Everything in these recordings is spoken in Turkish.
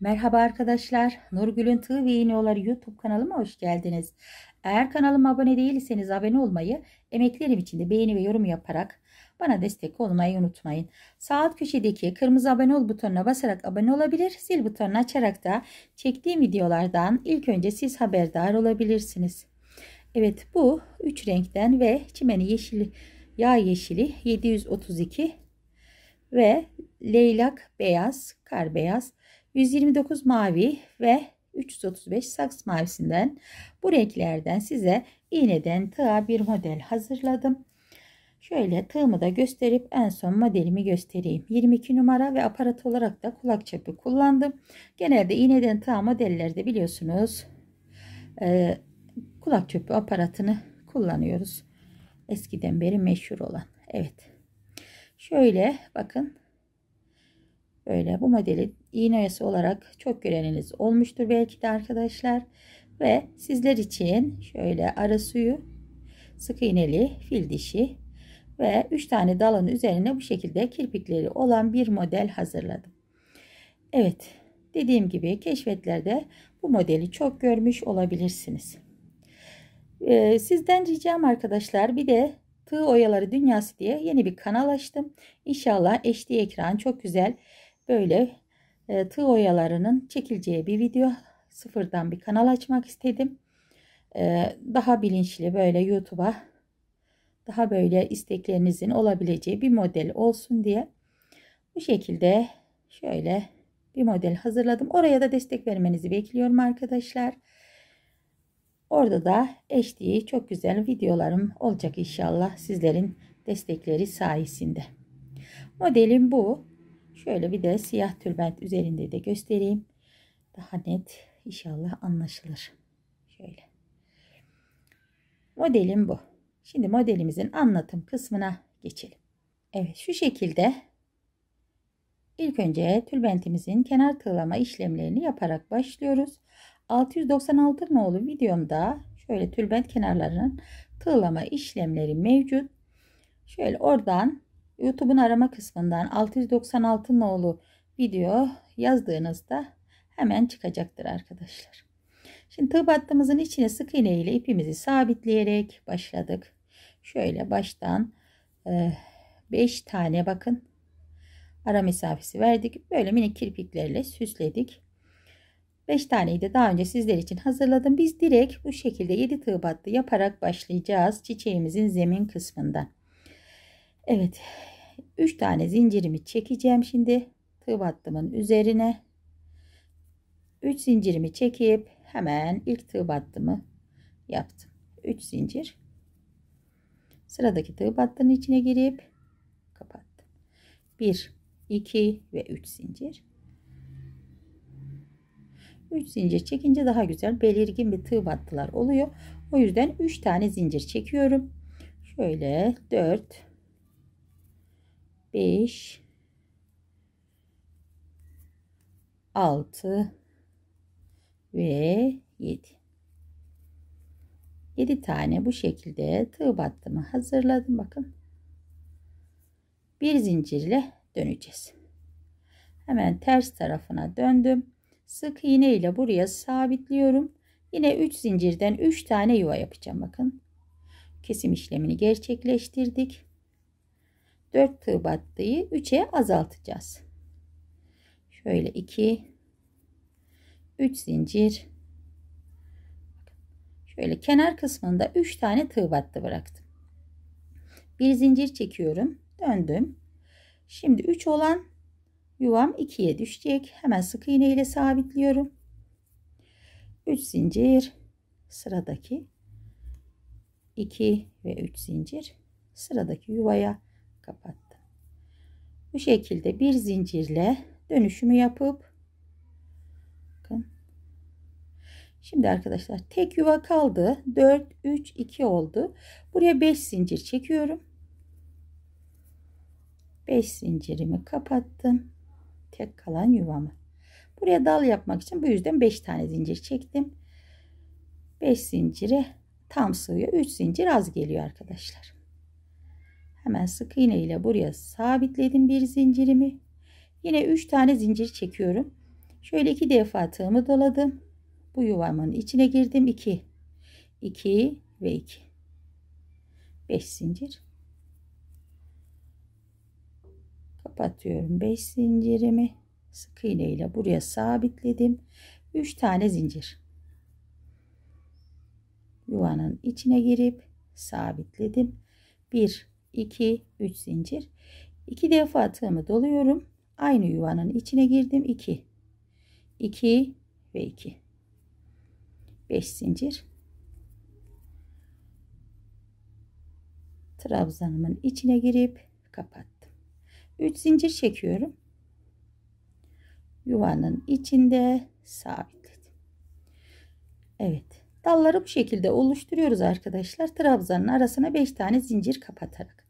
Merhaba arkadaşlar. Nurgül'ün Tığ ve İğneoları YouTube kanalıma hoş geldiniz. Eğer kanalıma abone değilseniz abone olmayı, emeklerim için de beğeni ve yorum yaparak bana destek olmayı unutmayın. Sağ alt köşedeki kırmızı abone ol butonuna basarak abone olabilir, zil butonunu açarak da çektiğim videolardan ilk önce siz haberdar olabilirsiniz. Evet bu 3 renkten ve çimeni yeşili, yağ yeşili 732 ve leylak beyaz, kar beyaz 129 mavi ve 335 saks mavisinden bu renklerden size iğneden tığa bir model hazırladım. Şöyle tığımı da gösterip en son modelimi göstereyim. 22 numara ve aparat olarak da kulak çapı kullandım. Genelde iğneden tığa modellerde biliyorsunuz e, kulak çöpü aparatını kullanıyoruz. Eskiden beri meşhur olan. Evet. Şöyle bakın Öyle bu modeli iğne oyası olarak çok göreniniz olmuştur belki de arkadaşlar. Ve sizler için şöyle ara suyu, sık iğneli fil dişi ve 3 tane dalın üzerine bu şekilde kirpikleri olan bir model hazırladım. Evet dediğim gibi keşfetlerde bu modeli çok görmüş olabilirsiniz. Ee, sizden ricam arkadaşlar bir de Tığ Oyaları Dünyası diye yeni bir kanal açtım. İnşallah HD ekran çok güzel böyle e, tığ oyalarının çekileceği bir video sıfırdan bir kanal açmak istedim. E, daha bilinçli böyle YouTube'a daha böyle isteklerinizin olabileceği bir model olsun diye bu şekilde şöyle bir model hazırladım. Oraya da destek vermenizi bekliyorum arkadaşlar. Orada da HD çok güzel videolarım olacak inşallah sizlerin destekleri sayesinde. Modelim bu. Şöyle bir de siyah tülbent üzerinde de göstereyim. Daha net inşallah anlaşılır. Şöyle. Modelim bu. Şimdi modelimizin anlatım kısmına geçelim. Evet şu şekilde ilk önce tülbentimizin kenar tığlama işlemlerini yaparak başlıyoruz. 696 nolu videomda şöyle tülbent kenarlarının tığlama işlemleri mevcut. Şöyle oradan YouTube'un arama kısmından 696 nolu video yazdığınızda hemen çıkacaktır arkadaşlar. Şimdi tığ battığımızın içine sık iğne ile ipimizi sabitleyerek başladık. Şöyle baştan 5 e, tane bakın ara mesafesi verdik. Böyle minik kirpiklerle süsledik. 5 taneyi de daha önce sizler için hazırladım. Biz direkt bu şekilde 7 tığ battı yaparak başlayacağız çiçeğimizin zemin kısmından. Evet 3 tane zincirimi çekeceğim şimdi tığ battımın üzerine 3 zincirimi çekip hemen ilk tığ battımı yaptım 3 zincir sıradaki tığ battının içine girip kapattım 1 2 ve 3 zincir 3 zincir çekince daha güzel belirgin bir tığ battılar oluyor o yüzden 3 tane zincir çekiyorum şöyle 4 5 6 ve 7 7 tane bu şekilde tığ battımı hazırladım bakın bir zincirle döneceğiz hemen ters tarafına döndüm sık iğne ile buraya sabitliyorum yine 3 zincirden 3 tane yuva yapacağım bakın kesim işlemini gerçekleştirdik 4 tığ battıyı 3'e azaltacağız. Şöyle 2 3 zincir şöyle kenar kısmında 3 tane tığ battı bıraktım. Bir zincir çekiyorum. Döndüm. Şimdi 3 olan yuvam 2'ye düşecek. Hemen sık iğne ile sabitliyorum. 3 zincir sıradaki 2 ve 3 zincir sıradaki yuvaya kapattım. Bu şekilde bir zincirle dönüşümü yapıp bakın. Şimdi arkadaşlar tek yuva kaldı. 4 3 2 oldu. Buraya 5 zincir çekiyorum. 5 zincirimi kapattım. Tek kalan yuvamı. Buraya dal yapmak için bu yüzden 5 tane zincir çektim. 5 zincire tam sığıyor. 3 zincir az geliyor arkadaşlar. Hemen sık iğne ile buraya sabitledim bir zincirimi. Yine 3 tane zincir çekiyorum. Şöyle iki defa tığımı doladım. Bu yuvarmanın içine girdim. 2, 2 ve 2. 5 zincir. Kapatıyorum 5 zincirimi. Sık iğne ile buraya sabitledim. 3 tane zincir. Yuvanın içine girip sabitledim. 1 2 3 zincir 2 defa tığımı doluyorum aynı yuvanın içine girdim 2 2 ve 2 5 zincir trabzanımın içine girip kapattım 3 zincir çekiyorum yuvanın içinde sabitledim Evet dalları bu şekilde oluşturuyoruz arkadaşlar trabzanın arasına 5 tane zincir kapatarak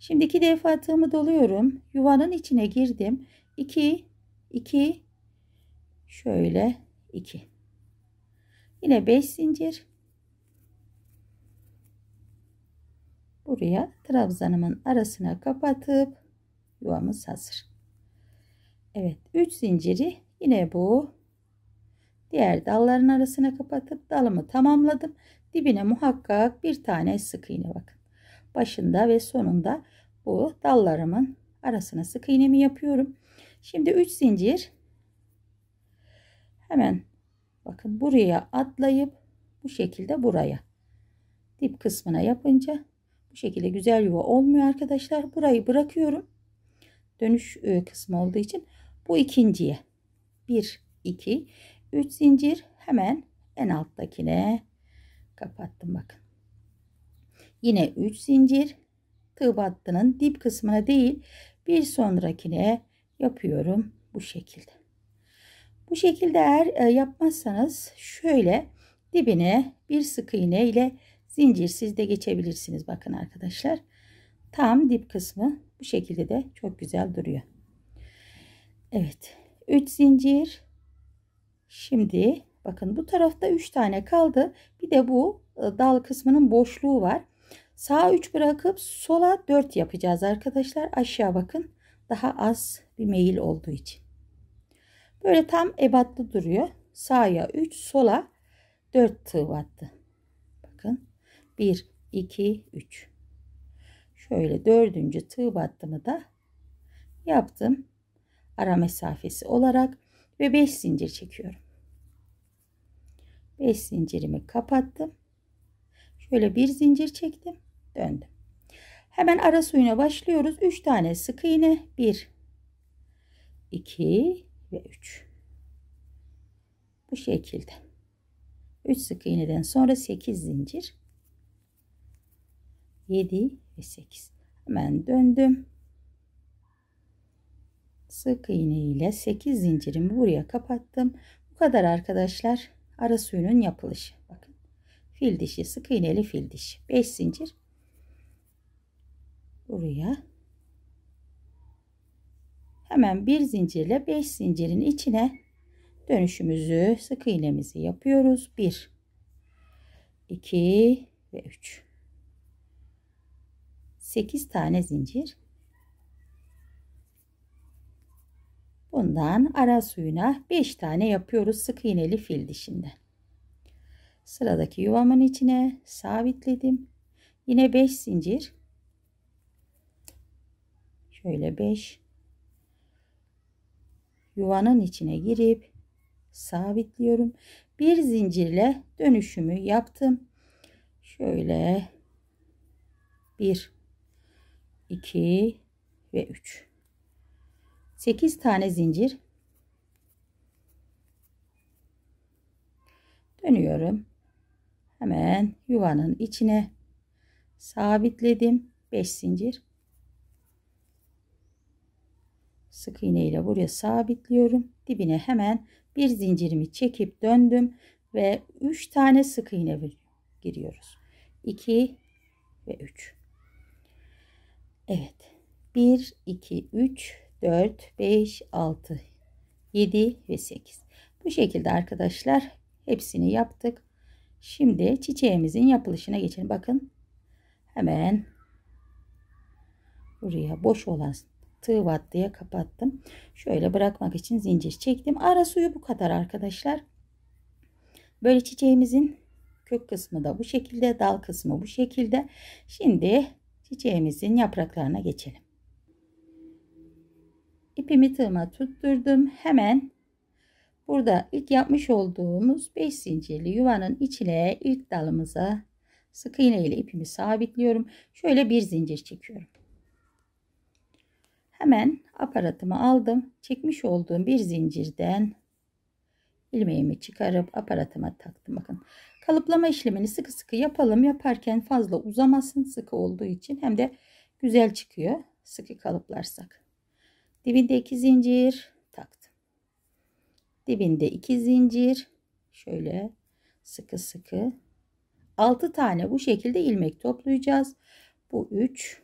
Şimdi iki defa tığımı doluyorum. Yuvanın içine girdim. 2 2 şöyle 2. Yine 5 zincir. Buraya trabzanımın arasına kapatıp yuvamız hazır. Evet 3 zinciri yine bu diğer dalların arasına kapatıp dalımı tamamladım. Dibine muhakkak bir tane sık iğne bakın başında ve sonunda bu dallarımın arasına sık iğnemi yapıyorum. Şimdi 3 zincir hemen bakın buraya atlayıp bu şekilde buraya dip kısmına yapınca bu şekilde güzel yuva olmuyor arkadaşlar. Burayı bırakıyorum. Dönüş e, kısmı olduğu için bu ikinciye 1 2 3 zincir hemen en alttakine kapattım bakın. Yine 3 zincir tığ battının dip kısmına değil bir sonrakine yapıyorum bu şekilde. Bu şekilde eğer e, yapmazsanız şöyle dibine bir sık iğne ile zincirsiz de geçebilirsiniz. Bakın arkadaşlar tam dip kısmı bu şekilde de çok güzel duruyor. Evet 3 zincir. Şimdi bakın bu tarafta 3 tane kaldı. Bir de bu e, dal kısmının boşluğu var. Sağa 3 bırakıp sola 4 yapacağız arkadaşlar. Aşağı bakın. Daha az bir meyil olduğu için. Böyle tam ebatlı duruyor. Sağa 3, sola 4 tığ battı. Bakın. 1, 2, 3. Şöyle dördüncü tığ battımı da yaptım. Ara mesafesi olarak ve 5 zincir çekiyorum. 5 zincirimi kapattım. Şöyle bir zincir çektim döndüm. Hemen ara suyuna başlıyoruz. 3 tane sık iğne. 1 2 ve 3. Bu şekilde. 3 sık iğneden sonra 8 zincir. 7 ve 8. Hemen döndüm. Sık iğne ile 8 zincirimi buraya kapattım. Bu kadar arkadaşlar. Ara suyunun yapılışı. Bakın. Fil dişi, sık iğneli fil dişi. 5 zincir buraya hemen bir zincirle 5 zincirin içine dönüşümüzü sık iğnemizi yapıyoruz 1 2 ve 3 8 tane zincir bundan ara suyuna 5 tane yapıyoruz sık iğneli fil dişinden sıradaki yuvamın içine sabitledim yine 5 zincir şöyle 5 yuvanın içine girip sabitliyorum. Bir zincirle dönüşümü yaptım. Şöyle 1 2 ve 3 8 tane zincir dönüyorum. Hemen yuvanın içine sabitledim. 5 zincir sık iğne ile buraya sabitliyorum. Dibine hemen bir zincirimi çekip döndüm ve 3 tane sık iğne giriyoruz. 2 ve 3. Evet. 1 2 3 4 5 6 7 ve 8. Bu şekilde arkadaşlar hepsini yaptık. Şimdi çiçeğimizin yapılışına geçelim. Bakın hemen buraya boş olan tığ vattıya kapattım. Şöyle bırakmak için zincir çektim. Ara suyu bu kadar arkadaşlar. Böyle çiçeğimizin kök kısmı da bu şekilde, dal kısmı bu şekilde. Şimdi çiçeğimizin yapraklarına geçelim. İpimi tığıma tutturdum. Hemen burada ilk yapmış olduğumuz 5 zincirli yuvanın içine ilk dalımıza sık iğne ile ipimi sabitliyorum. Şöyle bir zincir çekiyorum. Hemen aparatımı aldım. Çekmiş olduğum bir zincirden ilmeğimi çıkarıp aparatıma taktım. Bakın kalıplama işlemini sıkı sıkı yapalım. Yaparken fazla uzamasın sıkı olduğu için hem de güzel çıkıyor sıkı kalıplarsak. Dibinde iki zincir taktım. Dibinde iki zincir şöyle sıkı sıkı 6 tane bu şekilde ilmek toplayacağız. Bu 3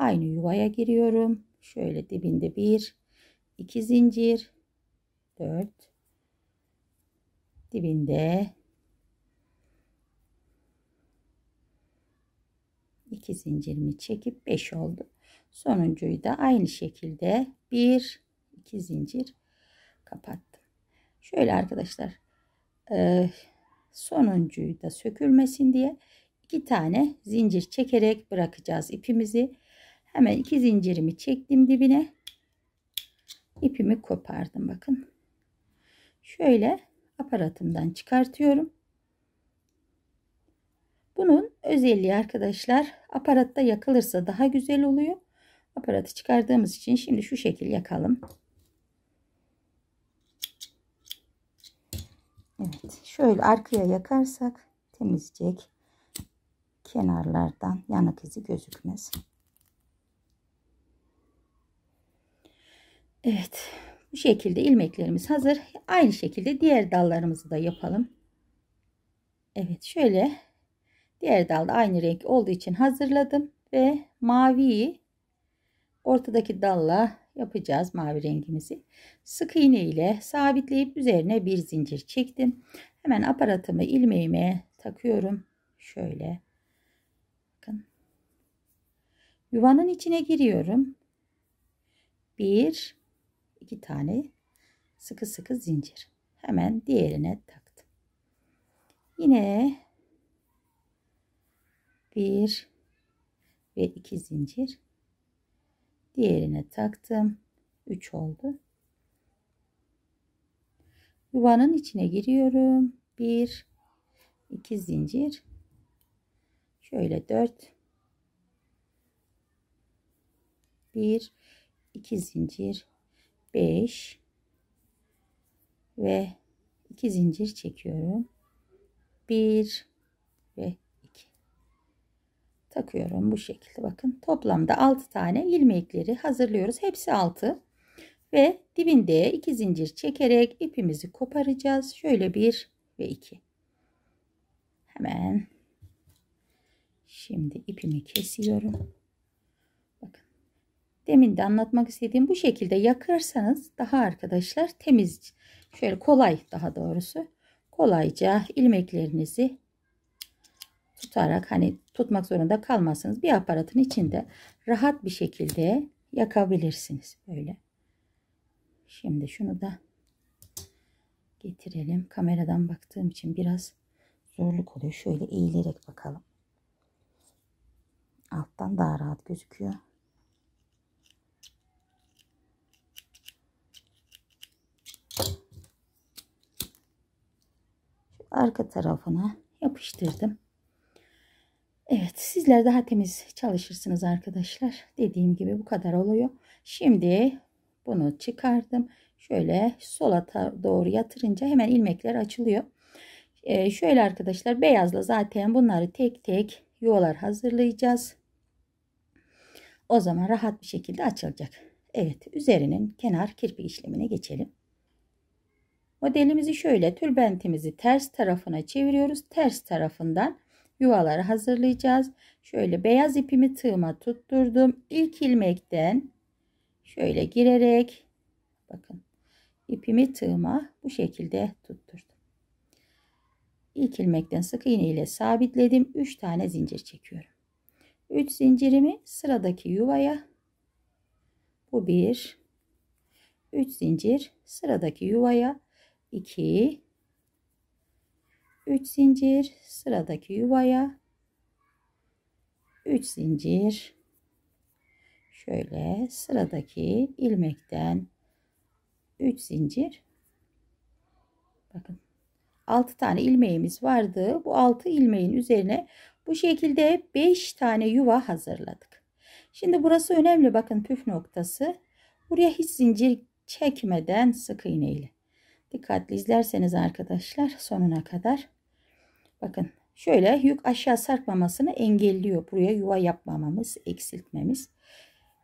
Aynı yuvaya giriyorum. Şöyle dibinde bir, iki zincir, dört. Dibinde iki zincirimi çekip beş oldu. Sonuncuyu da aynı şekilde bir, iki zincir kapattım. Şöyle arkadaşlar e, sonuncuyu da sökülmesin diye iki tane zincir çekerek bırakacağız ipimizi. Hemen iki zincirimi çektim dibine. ipimi kopardım bakın. Şöyle aparatımdan çıkartıyorum. Bunun özelliği arkadaşlar aparatta yakılırsa daha güzel oluyor. Aparatı çıkardığımız için şimdi şu şekil yakalım. Evet şöyle arkaya yakarsak temizleyecek kenarlardan yanık izi gözükmez. Evet bu şekilde ilmeklerimiz hazır. Aynı şekilde diğer dallarımızı da yapalım. Evet şöyle diğer dalda aynı renk olduğu için hazırladım ve maviyi ortadaki dalla yapacağız mavi rengimizi. Sık iğne ile sabitleyip üzerine bir zincir çektim. Hemen aparatımı ilmeğime takıyorum. Şöyle. Bakın. Yuvanın içine giriyorum. 1 iki tane sıkı sıkı zincir. Hemen diğerine taktım. Yine bir ve iki zincir. Diğerine taktım. 3 oldu. Yuvanın içine giriyorum. 1 2 zincir. Şöyle 4 1 2 zincir 5 ve 2 zincir çekiyorum. 1 ve 2 takıyorum bu şekilde. Bakın toplamda 6 tane ilmekleri hazırlıyoruz. Hepsi 6 ve dibinde 2 zincir çekerek ipimizi koparacağız. Şöyle 1 ve 2. Hemen şimdi ipimi kesiyorum. Demin de anlatmak istediğim bu şekilde yakarsanız daha arkadaşlar temiz, şöyle kolay daha doğrusu kolayca ilmeklerinizi tutarak hani tutmak zorunda kalmazsınız. Bir aparatın içinde rahat bir şekilde yakabilirsiniz böyle. Şimdi şunu da getirelim. Kameradan baktığım için biraz zorluk oluyor. Şöyle eğilerek bakalım. Alttan daha rahat gözüküyor. arka tarafına yapıştırdım. Evet sizler daha temiz çalışırsınız arkadaşlar. Dediğim gibi bu kadar oluyor. Şimdi bunu çıkardım. Şöyle sola doğru yatırınca hemen ilmekler açılıyor. Ee, şöyle arkadaşlar beyazla zaten bunları tek tek yuvalar hazırlayacağız. O zaman rahat bir şekilde açılacak. Evet üzerinin kenar kirpik işlemine geçelim. Modelimizi şöyle tülbentimizi ters tarafına çeviriyoruz. Ters tarafından yuvaları hazırlayacağız. Şöyle beyaz ipimi tığıma tutturdum. İlk ilmekten şöyle girerek bakın ipimi tığıma bu şekilde tutturdum. İlk ilmekten sık iğne ile sabitledim. 3 tane zincir çekiyorum. 3 zincirimi sıradaki yuvaya bu bir 3 zincir sıradaki yuvaya 2 3 zincir sıradaki yuvaya 3 zincir şöyle sıradaki ilmekten 3 zincir bakın 6 tane ilmeğimiz vardı bu 6 ilmeğin üzerine bu şekilde 5 tane yuva hazırladık şimdi burası önemli bakın püf noktası buraya hiç zincir çekmeden sık iğneyle. Dikkatli izlerseniz arkadaşlar sonuna kadar. Bakın şöyle yük aşağı sarkmamasını engelliyor. Buraya yuva yapmamamız, eksiltmemiz.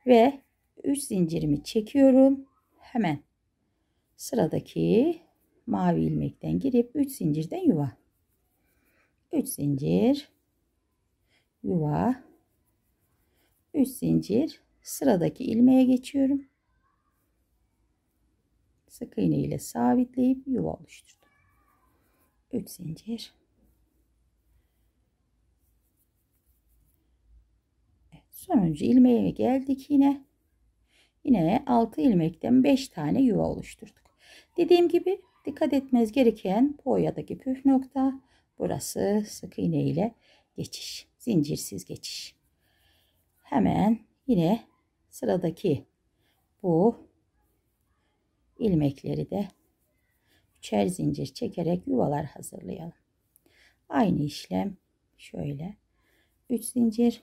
Ve 3 zincirimi çekiyorum. Hemen sıradaki mavi ilmekten girip 3 zincirden yuva. 3 zincir yuva 3 zincir sıradaki ilmeğe geçiyorum sık iğne ile sabitleyip yuva oluşturdum. 3 zincir. Evet, sonuncu ilmeğe geldik yine. Yine 6 ilmekten 5 tane yuva oluşturduk. Dediğim gibi dikkat etmeniz gereken boyadaki püf nokta burası sık iğne ile geçiş. Zincirsiz geçiş. Hemen yine sıradaki bu ilmekleri de üçer zincir çekerek yuvalar hazırlayalım. Aynı işlem şöyle 3 zincir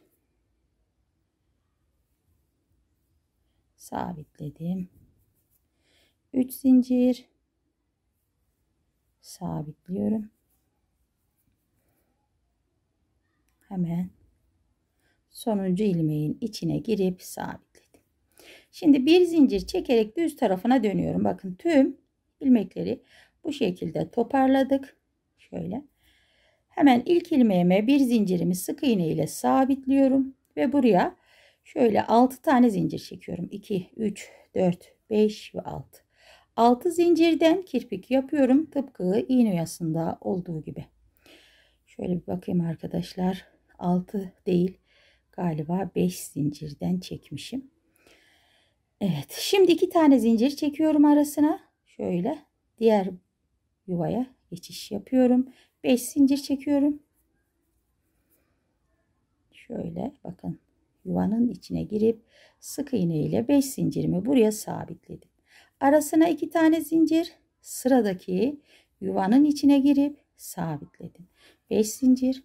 sabitledim. 3 zincir sabitliyorum. Hemen sonuncu ilmeğin içine girip sabit Şimdi bir zincir çekerek düz tarafına dönüyorum. Bakın tüm ilmekleri bu şekilde toparladık. Şöyle. Hemen ilk ilmeğime bir zincirimi sık iğne ile sabitliyorum ve buraya şöyle 6 tane zincir çekiyorum. 2, 3, 4, 5 ve 6. 6 zincirden kirpik yapıyorum. Tıpkı iğne oyasında olduğu gibi. Şöyle bir bakayım arkadaşlar. 6 değil galiba 5 zincirden çekmişim. Evet şimdi iki tane zincir çekiyorum arasına. Şöyle diğer yuvaya geçiş yapıyorum. 5 zincir çekiyorum. Şöyle bakın yuvanın içine girip sık iğne ile 5 zincirimi buraya sabitledim. Arasına iki tane zincir sıradaki yuvanın içine girip sabitledim. 5 zincir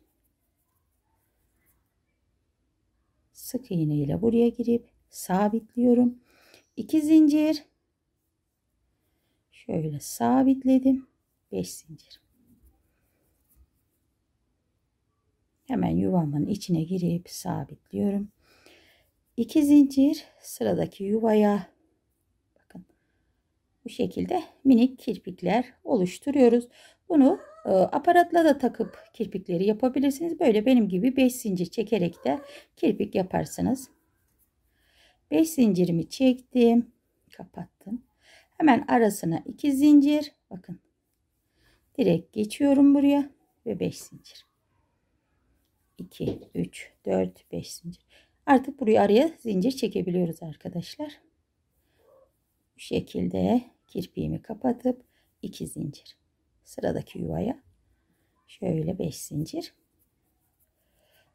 sık iğne ile buraya girip sabitliyorum. 2 zincir şöyle sabitledim 5 zincir hemen yuvamın içine girip sabitliyorum 2 zincir sıradaki yuvaya bakın bu şekilde minik kirpikler oluşturuyoruz bunu e, aparatla da takıp kirpikleri yapabilirsiniz böyle benim gibi 5 zincir çekerek de kirpik yaparsınız 5 zincirimi çektim. Kapattım. Hemen arasına 2 zincir. Bakın. Direkt geçiyorum buraya. Ve 5 zincir. 2, 3, 4, 5 zincir. Artık buraya araya zincir çekebiliyoruz arkadaşlar. Bu şekilde kirpiğimi kapatıp 2 zincir. Sıradaki yuvaya şöyle 5 zincir.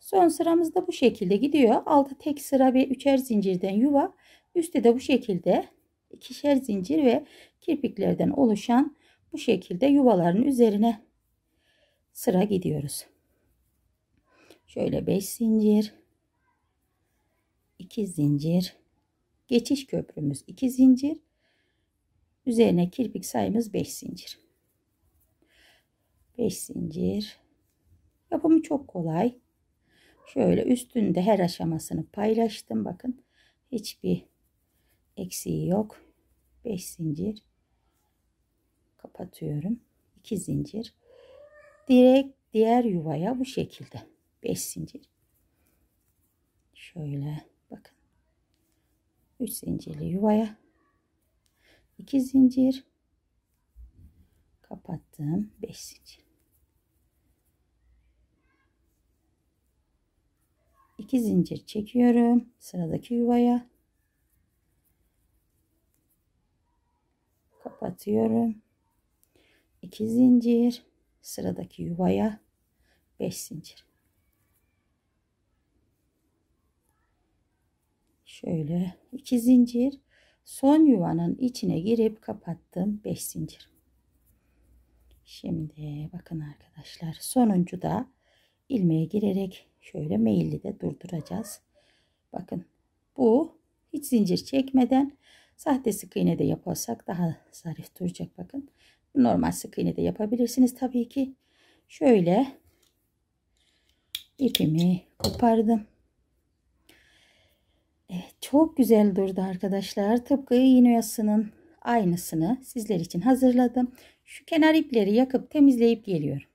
Son sıramız da bu şekilde gidiyor. Altı tek sıra ve üçer zincirden yuva. Üstte de bu şekilde ikişer zincir ve kirpiklerden oluşan bu şekilde yuvaların üzerine sıra gidiyoruz. Şöyle 5 zincir, 2 zincir, geçiş köprümüz 2 zincir, üzerine kirpik sayımız 5 zincir. 5 zincir. Yapımı çok kolay. Şöyle üstünde her aşamasını paylaştım. Bakın hiçbir eksiği yok. 5 zincir kapatıyorum. 2 zincir. Direkt diğer yuvaya bu şekilde 5 zincir. Şöyle bakın. 3 zincirli yuvaya 2 zincir kapattım. 5 zincir. 2 zincir çekiyorum sıradaki yuvaya kapatıyorum 2 zincir sıradaki yuvaya 5 zincir şöyle 2 zincir son yuvanın içine girip kapattım 5 zincir şimdi bakın arkadaşlar sonuncu da ilmeğe girerek Şöyle meyilli de durduracağız. Bakın bu hiç zincir çekmeden sahte sık iğne de yaparsak daha zarif duracak bakın. Normal sık iğne de yapabilirsiniz tabii ki. Şöyle ipimi kopardım. Evet, çok güzel durdu arkadaşlar. Tıpkı iğne yasının aynısını sizler için hazırladım. Şu kenar ipleri yakıp temizleyip geliyorum.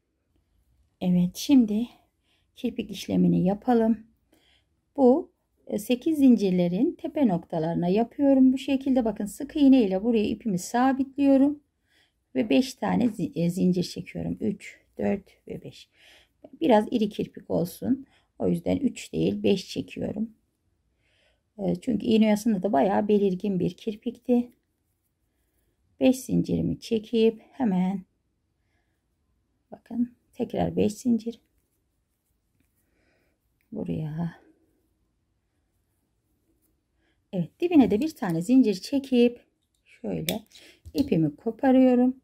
Evet şimdi kirpik işlemini yapalım. Bu 8 e, zincirlerin tepe noktalarına yapıyorum. Bu şekilde bakın sık iğne ile buraya ipimi sabitliyorum. Ve 5 tane e, zincir çekiyorum. 3, 4 ve 5. Biraz iri kirpik olsun. O yüzden 3 değil 5 çekiyorum. E, çünkü iğne oyasında da bayağı belirgin bir kirpikti. 5 zincirimi çekip hemen bakın tekrar 5 zincir buraya. Evet dibine de bir tane zincir çekip şöyle ipimi koparıyorum.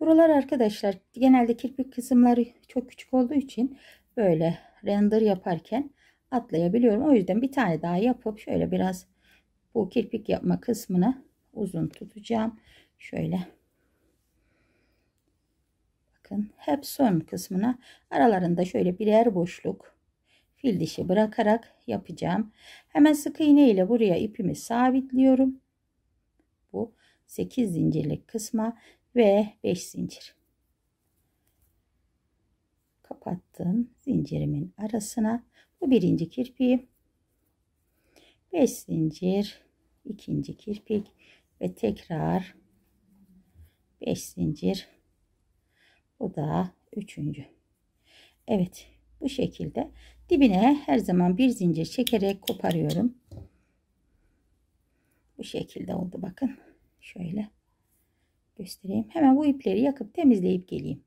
Buralar arkadaşlar genelde kirpik kısımları çok küçük olduğu için böyle render yaparken atlayabiliyorum. O yüzden bir tane daha yapıp şöyle biraz bu kirpik yapma kısmını uzun tutacağım. Şöyle. Bakın hep son kısmına aralarında şöyle birer boşluk fil dişi bırakarak yapacağım. Hemen sık iğne ile buraya ipimi sabitliyorum. Bu 8 zincirlik kısma ve 5 zincir. Kapattım zincirimin arasına. Bu birinci kirpiği. 5 zincir, ikinci kirpik ve tekrar 5 zincir. Bu da üçüncü. Evet bu şekilde Dibine her zaman bir zincir çekerek koparıyorum. Bu şekilde oldu bakın. Şöyle göstereyim. Hemen bu ipleri yakıp temizleyip geleyim.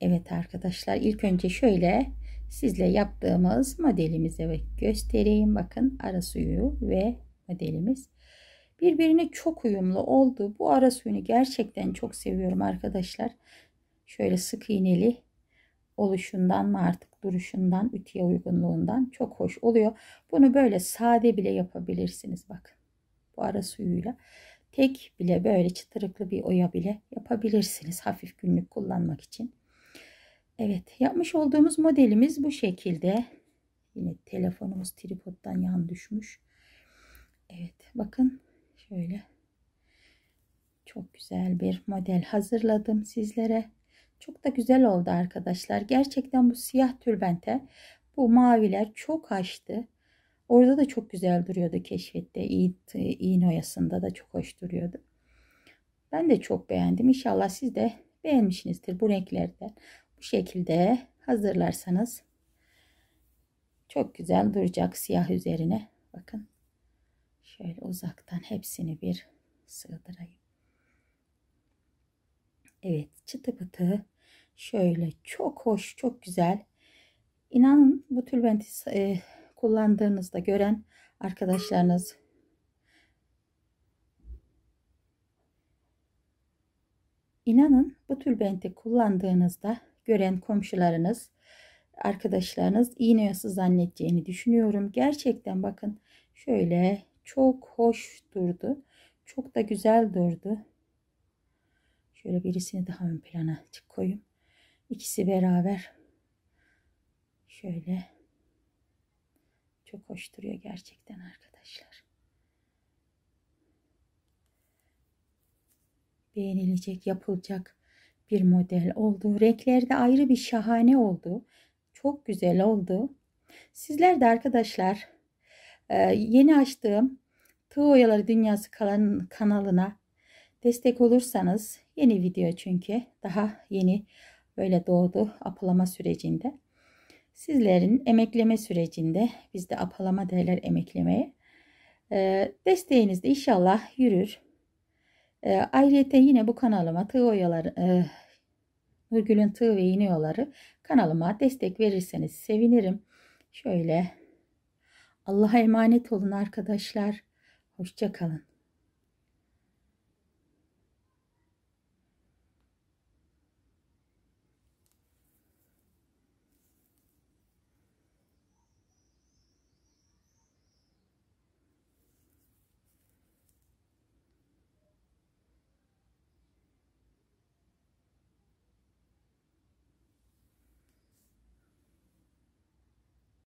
Evet arkadaşlar ilk önce şöyle sizle yaptığımız modelimize göstereyim. Bakın ara suyu ve modelimiz birbirine çok uyumlu oldu. Bu ara suyunu gerçekten çok seviyorum arkadaşlar. Şöyle sık iğneli oluşundan mı artık duruşundan, ütüye uygunluğundan çok hoş oluyor. Bunu böyle sade bile yapabilirsiniz bakın. Bu ara suyuyla tek bile böyle çıtırıklı bir oya bile yapabilirsiniz hafif günlük kullanmak için. Evet yapmış olduğumuz modelimiz bu şekilde. Yine telefonumuz tripoddan yan düşmüş. Evet bakın şöyle çok güzel bir model hazırladım sizlere. Çok da güzel oldu arkadaşlar. Gerçekten bu siyah tülbente bu maviler çok açtı. Orada da çok güzel duruyordu keşfette. İğne oyasında da çok hoş duruyordu. Ben de çok beğendim. İnşallah siz de beğenmişsinizdir bu renklerden. Bu şekilde hazırlarsanız çok güzel duracak siyah üzerine. Bakın şöyle uzaktan hepsini bir sığdırayım. Evet çıtı pıtı şöyle çok hoş çok güzel. İnanın bu tülbenti e, kullandığınızda gören arkadaşlarınız İnanın bu tülbenti kullandığınızda gören komşularınız, arkadaşlarınız iğne yası zannedeceğini düşünüyorum. Gerçekten bakın şöyle çok hoş durdu. Çok da güzel durdu. Şöyle birisini daha ön plana koyayım. İkisi beraber şöyle çok hoş duruyor gerçekten arkadaşlar. Beğenilecek, yapılacak bir model oldu. Renkleri de ayrı bir şahane oldu. Çok güzel oldu. Sizler de arkadaşlar e, yeni açtığım Tığ Oyaları Dünyası kanalına destek olursanız Yeni video çünkü daha yeni böyle doğdu apalama sürecinde. Sizlerin emekleme sürecinde bizde apalama derler emeklemeye. E, desteğiniz de inşallah yürür. E, ayrıca yine bu kanalıma tığ oyaları, e, Nurgül'ün tığ ve iğne yolları kanalıma destek verirseniz sevinirim. Şöyle Allah'a emanet olun arkadaşlar. Hoşçakalın.